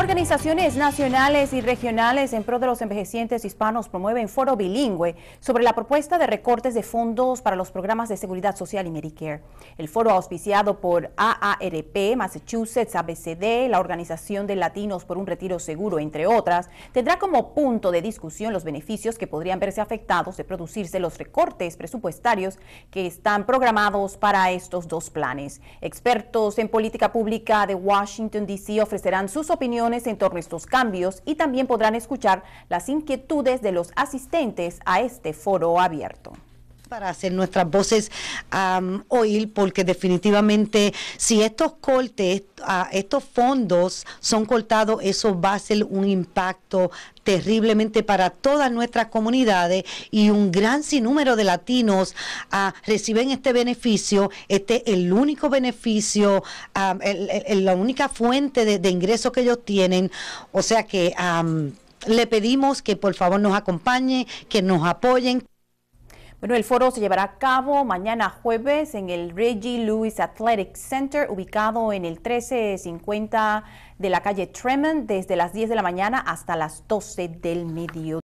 Organizaciones nacionales y regionales en pro de los envejecientes hispanos promueven foro bilingüe sobre la propuesta de recortes de fondos para los programas de seguridad social y Medicare. El foro auspiciado por AARP, Massachusetts, ABCD, la Organización de Latinos por un Retiro Seguro, entre otras, tendrá como punto de discusión los beneficios que podrían verse afectados de producirse los recortes presupuestarios que están programados para estos dos planes. Expertos en política pública de Washington, D.C. ofrecerán sus opiniones en torno a estos cambios y también podrán escuchar las inquietudes de los asistentes a este foro abierto para hacer nuestras voces oír, porque definitivamente si estos cortes, estos fondos son cortados, eso va a ser un impacto terriblemente para todas nuestras comunidades y un gran sinnúmero de latinos ah, reciben este beneficio. Este es el único beneficio, la única fuente de, ingresos que ellos tienen. O sea que... le pedimos que por favor nos acompañe, que nos apoyen. Bueno, el foro se llevará a cabo mañana jueves en el Reggie Lewis Athletic Center, ubicado en el 1350 de la calle Tremont, desde las 10 de la mañana hasta las 12 del mediodía.